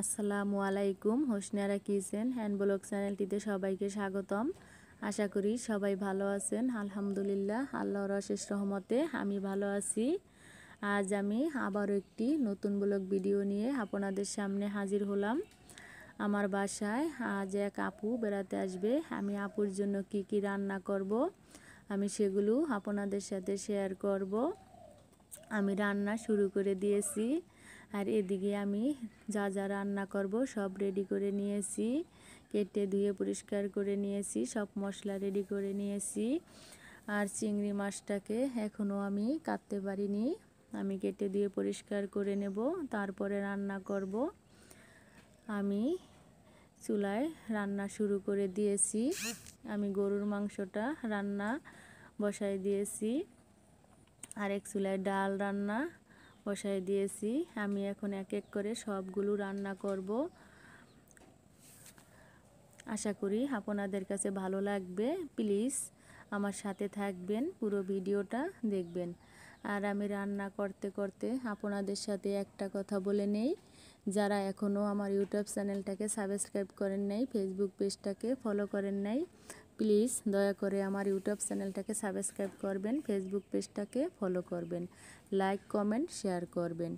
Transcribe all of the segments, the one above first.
আসসালামু আলাইকুম হোসনারা kitchen hand blog চ্যানেলটিতে সবাইকে স্বাগতম আশা করি সবাই ভালো আছেন আলহামদুলিল্লাহ আল্লাহর রশেষ রহমতে আমি ভালো আছি আজ আমি আবারও একটি নতুন ব্লগ ভিডিও নিয়ে আপনাদের সামনে হাজির হলাম আমার বাসায় আজ এক আপু বেড়াতে আসবে আমি আপুর জন্য কি কি রান্না করব আমি সেগুলো আপনাদের সাথে শেয়ার করব আমি রান্না শুরু করে দিয়েছি আর এদিকে আমি যা যা রান্না করব সব রেডি করে নিয়েছি কেটে ধুয়ে পরিষ্কার করে নিয়েছি সব মশলা রেডি করে নিয়েছি আর চিংড়ি মাছটাকে এখনও আমি কাটতে পারিনি আমি কেটে দিয়ে পরিষ্কার করে নেব তারপরে রান্না করব আমি চুলায় রান্না শুরু করে দিয়েছি আমি গরুর মাংসটা রান্না বসায় দিয়েছি আরেক চুলায় ডাল রান্না বসাই দিয়েছি আমি এখন এক এক করে সবগুলো রান্না করব আশা করি আপনাদের কাছে ভালো লাগবে প্লিজ আমার সাথে থাকবেন পুরো ভিডিওটা দেখবেন আর আমি রান্না করতে করতে আপনাদের সাথে একটা কথা বলে নেই যারা এখনও আমার ইউটিউব চ্যানেলটাকে সাবস্ক্রাইব করেন নাই ফেসবুক পেজটাকে ফলো করেন নাই প্লিজ দয়া করে আমার ইউটিউব চ্যানেলটাকে সাবস্ক্রাইব করবেন ফেসবুক পেজটাকে ফলো করবেন লাইক কমেন্ট শেয়ার করবেন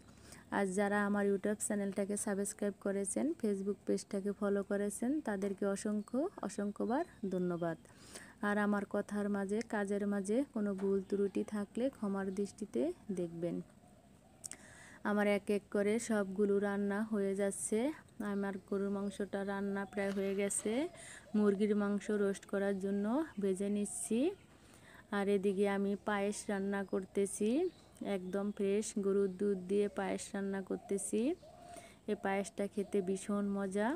আর যারা আমার ইউটিউব চ্যানেলটাকে সাবস্ক্রাইব করেছেন ফেসবুক পেজটাকে ফলো করেছেন তাদেরকে অসংখ্য অসংখ্যবার ধন্যবাদ আর আমার কথার মাঝে কাজের মাঝে কোনো ভুল ত্রুটি থাকলে ক্ষমার দৃষ্টিতে দেখবেন আমার এক এক করে সবগুলো রান্না হয়ে যাচ্ছে আমার গরুর মাংসটা রান্না প্রায় হয়ে গেছে মুরগির মাংস রোস্ট করার জন্য ভেজে নিচ্ছি আর এদিকে আমি পায়েস রান্না করতেছি একদম ফ্রেশ গরুর দুধ দিয়ে পায়েস রান্না করতেছি এই পায়েসটা খেতে ভীষণ মজা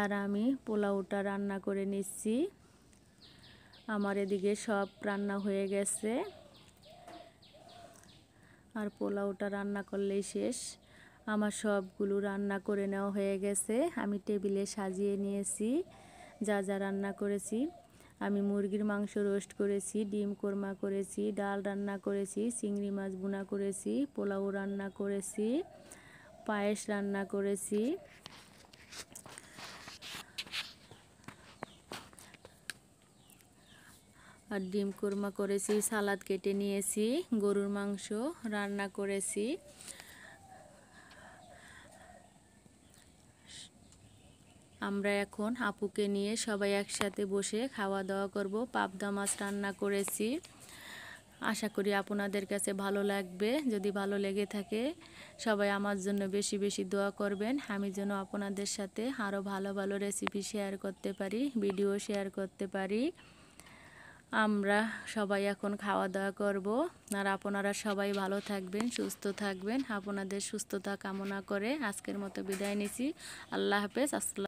আর আমি পোলাওটা রান্না করে নিচ্ছি আমার এদিকে সব রান্না হয়ে গেছে আর পোলাওটা রান্না করলেই শেষ আমার সবগুলো রান্না করে নেওয়া হয়ে গেছে আমি টেবিলে সাজিয়ে নিয়েছি যা যা রান্না করেছি আমি মুরগির মাংস রোস্ট করেছি ডিম কোরমা করেছি ডাল রান্না করেছি চিংড়ি মাছ বোনা করেছি পোলাও রান্না করেছি পায়েস রান্না করেছি আর ডিম কুরমা করেছি সালাদ কেটে নিয়েছি গরুর মাংস রান্না করেছি আমরা এখন আপুকে নিয়ে সবাই একসাথে বসে খাওয়া দাওয়া করব পাবদা মাছ রান্না করেছি আশা করি আপনাদের কাছে ভালো লাগবে যদি ভালো লেগে থাকে সবাই আমার জন্য বেশি বেশি দোয়া করবেন আমি যেন আপনাদের সাথে আরও ভালো ভালো রেসিপি শেয়ার করতে পারি ভিডিও শেয়ার করতে পারি আমরা সবাই এখন খাওয়া দাওয়া করব আর আপনারা সবাই ভালো থাকবেন সুস্থ থাকবেন আপনাদের সুস্থতা কামনা করে আজকের মতো বিদায় নিছি আল্লাহ হাফেজ আসসালাম